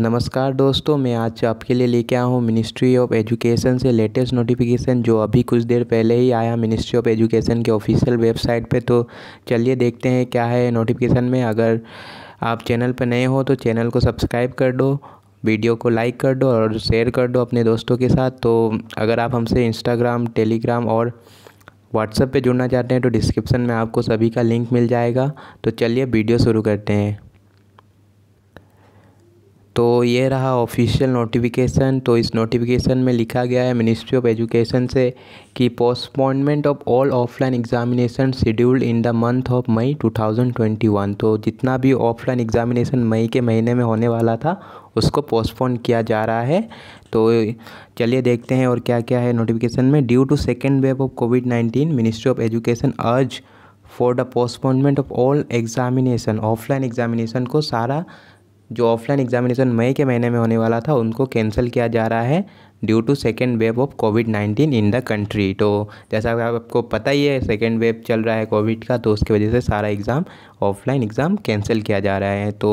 नमस्कार दोस्तों मैं आज आपके लिए लेके आया हूँ मिनिस्ट्री ऑफ एजुकेशन से लेटेस्ट नोटिफिकेशन जो अभी कुछ देर पहले ही आया मिनिस्ट्री ऑफ एजुकेशन के ऑफिशियल वेबसाइट पे तो चलिए देखते हैं क्या है नोटिफिकेशन में अगर आप चैनल पर नए हो तो चैनल को सब्सक्राइब कर दो वीडियो को लाइक कर दो और शेयर कर दो अपने दोस्तों के साथ तो अगर आप हमसे इंस्टाग्राम टेलीग्राम और व्हाट्सएप पर जुड़ना चाहते हैं तो डिस्क्रिप्सन में आपको सभी का लिंक मिल जाएगा तो चलिए वीडियो शुरू करते हैं तो ये रहा ऑफिशियल नोटिफिकेशन तो इस नोटिफिकेशन में लिखा गया है मिनिस्ट्री ऑफ एजुकेशन से कि postponement of all offline examination scheduled in the month of May 2021 तो जितना भी ऑफलाइन एग्जामिनेशन मई के महीने में होने वाला था उसको पोस्टपोन किया जा रहा है तो चलिए देखते हैं और क्या क्या है नोटिफिकेशन में due to second wave of COVID nineteen ministry of education urge for the postponement of all examination offline examination को सारा जो ऑफलाइन एग्जामिनेशन मई के महीने में होने वाला था उनको कैंसिल किया जा रहा है due to second wave of COVID nineteen in the country तो जैसा आपको पता ही है सेकेंड वेव चल रहा है कोविड का तो उसकी वजह से सारा एग्ज़ाम ऑफलाइन एग्ज़ाम कैंसिल किया जा रहा है तो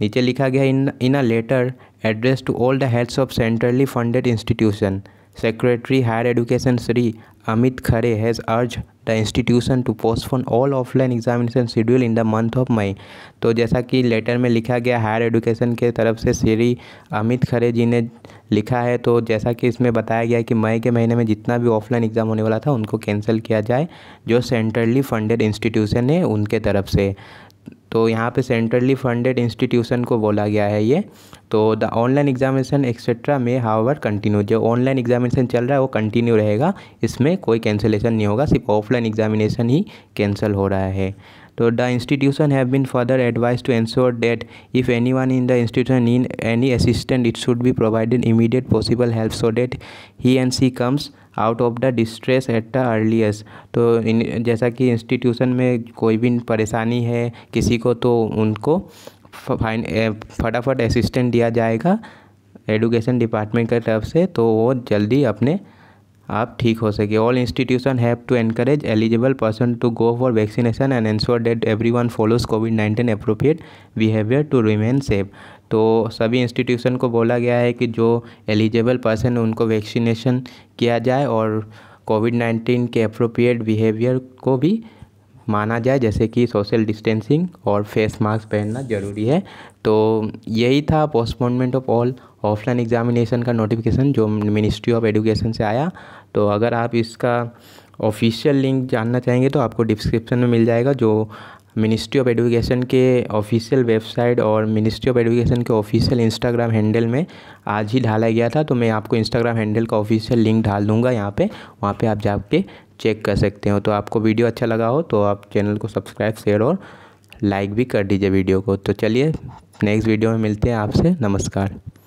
नीचे लिखा गया in in a letter address to all the heads of centrally funded institution secretary higher education Shri Amit Khare has urge the institution to postpone all offline examination schedule in the month of May तो जैसा कि letter में लिखा गया higher education के तरफ से श्री अमित खरे जी ने लिखा है तो जैसा कि इसमें बताया गया कि मई के महीने में जितना भी ऑफलाइन एग्ज़ाम होने वाला था उनको कैंसिल किया जाए जो सेंट्रली फंडेड इंस्टीट्यूशन है उनके तरफ से तो यहाँ पे सेंट्रली फंडेड इंस्टीट्यूशन को बोला गया है ये तो द ऑनलाइन एग्जामिनेशन एक्सेट्रा में हावर कंटिन्यू जो ऑनलाइन एग्जामिनेशन चल रहा है वो कंटिन्यू रहेगा इसमें कोई कैंसिलेशन नहीं होगा सिर्फ ऑफलाइन एग्जामिनेशन ही कैंसिल हो रहा है तो the institution have been further advise to ensure that if any one in the institution in any assistant it should be provided immediate possible help so that he and she comes out of the distress at the earliest तो इन जैसा कि institution में कोई भी परेशानी है किसी को तो उनको फाइन फटाफट असिस्टेंट दिया जाएगा एडुकेशन डिपार्टमेंट की तरफ से तो वो जल्दी अपने आप ठीक हो सके all institution have to encourage eligible person to go for vaccination and ensure that every one follows COVID nineteen appropriate behaviour to remain safe तो सभी इंस्टीट्यूशन को बोला गया है कि जो एलिजिबल पर्सन है उनको वैक्सीनेशन किया जाए और कोविड नाइन्टीन के अप्रोप्रिएट बिहेवियर को भी माना जाए जैसे कि सोशल डिस्टेंसिंग और फेस मास्क पहनना ज़रूरी है तो यही था postponement of all offline examination का नोटिफिकेशन जो मिनिस्ट्री ऑफ एजुकेशन से आया तो अगर आप इसका ऑफिशियल लिंक जानना चाहेंगे तो आपको डिस्क्रिप्शन में मिल जाएगा जो मिनिस्ट्री ऑफ एजुकेशन के ऑफिशियल वेबसाइट और मिनिस्ट्री ऑफ एजुकेशन के ऑफिशियल इंस्टाग्राम हैंडल में आज ही ढाला गया था तो मैं आपको इंस्टाग्राम हैंडल का ऑफिशियल लिंक डाल दूँगा यहाँ पे वहाँ पे आप जाके चेक कर सकते हो तो आपको वीडियो अच्छा लगा हो तो आप चैनल को सब्सक्राइब शेयर और लाइक भी कर दीजिए वीडियो को तो चलिए नेक्स्ट वीडियो में मिलते हैं आपसे नमस्कार